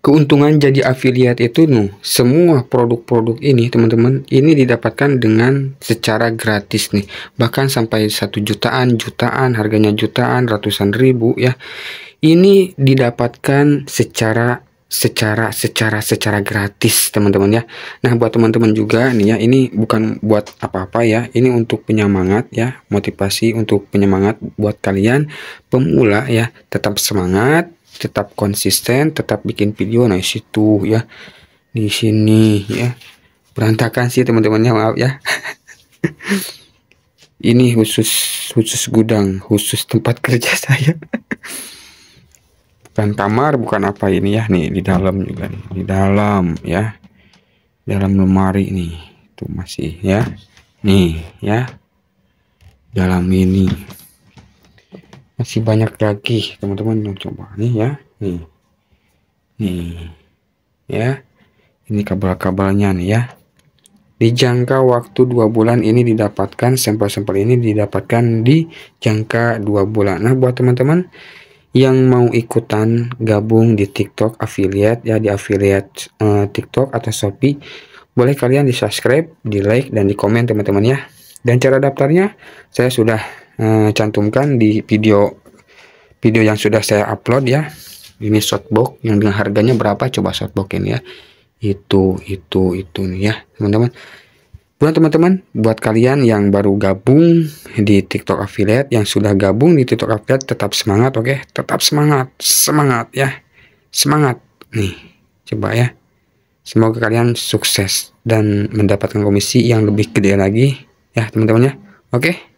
keuntungan jadi affiliate itu nu semua produk-produk ini teman-teman ini didapatkan dengan secara gratis nih bahkan sampai satu jutaan jutaan harganya jutaan ratusan ribu ya ini didapatkan secara secara secara secara gratis teman-teman ya nah buat teman-teman juga nih ya ini bukan buat apa-apa ya ini untuk penyemangat ya motivasi untuk penyemangat buat kalian pemula ya tetap semangat tetap konsisten, tetap bikin video nah situ ya. Di sini ya. Berantakan sih teman-temannya, maaf ya. Ini khusus khusus gudang, khusus tempat kerja saya. bukan kamar, bukan apa ini ya. Nih di dalam juga nih, di dalam ya. Dalam lemari ini Tuh masih ya. Nih ya. Dalam ini masih banyak lagi teman-teman yang nah, coba nih ya nih nih ya ini kabel-kabelnya nih ya di jangka waktu dua bulan ini didapatkan sampel-sampel ini didapatkan di jangka dua bulan nah buat teman-teman yang mau ikutan gabung di TikTok affiliate ya di affiliate uh, TikTok atau Shopee boleh kalian di subscribe di like dan di komen teman-teman ya dan cara daftarnya saya sudah eh, cantumkan di video video yang sudah saya upload ya ini shotbox yang dengan harganya berapa coba shotbox ini ya itu itu itu nih ya teman-teman buat teman-teman buat kalian yang baru gabung di TikTok affiliate yang sudah gabung di TikTok affiliate tetap semangat oke okay? tetap semangat semangat ya semangat nih coba ya semoga kalian sukses dan mendapatkan komisi yang lebih gede lagi ya teman-teman ya oke okay?